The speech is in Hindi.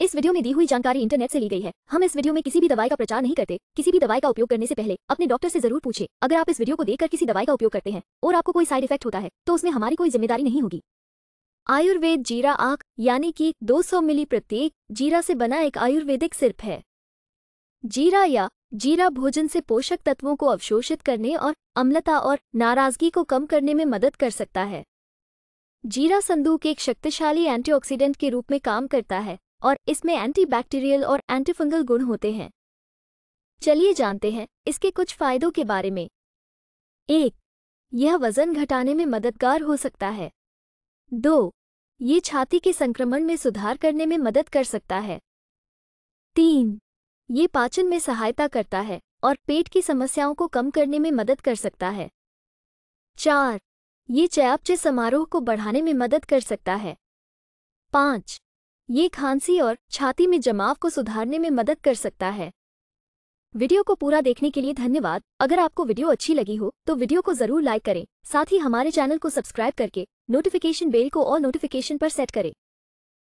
इस वीडियो में दी हुई जानकारी इंटरनेट से ली गई है हम इस वीडियो में किसी भी दवाई का प्रचार नहीं करते किसी भी दवाई का उपयोग करने से पहले अपने डॉक्टर से जरूर पूछे अगर आप इस वीडियो को देखकर किसी दवाई का उपयोग करते हैं और आपको कोई साइड इफेक्ट होता है तो उसमें हमारी कोई जिम्मेदारी नहीं होगी आयुर्वेद जीरा आंख यानी कि सौ मिली प्रत्येक जीरा से बना एक आयुर्वेदिक सिर्फ है जीरा या जीरा भोजन से पोषक तत्वों को अवशोषित करने और अम्लता और नाराजगी को कम करने में मदद कर सकता है जीरा संदूक एक शक्तिशाली एंटीऑक्सीडेंट के रूप में काम करता है और इसमें एंटीबैक्टीरियल और एंटीफंगल गुण होते हैं चलिए जानते हैं इसके कुछ फायदों के बारे में एक यह वजन घटाने में मददगार हो सकता है दो ये छाती के संक्रमण में सुधार करने में मदद कर सकता है तीन ये पाचन में सहायता करता है और पेट की समस्याओं को कम करने में मदद कर सकता है चार ये चयापचय समारोह को बढ़ाने में मदद कर सकता है पाँच ये खांसी और छाती में जमाव को सुधारने में मदद कर सकता है वीडियो को पूरा देखने के लिए धन्यवाद अगर आपको वीडियो अच्छी लगी हो तो वीडियो को जरूर लाइक करें साथ ही हमारे चैनल को सब्सक्राइब करके नोटिफिकेशन बेल को और नोटिफिकेशन पर सेट करें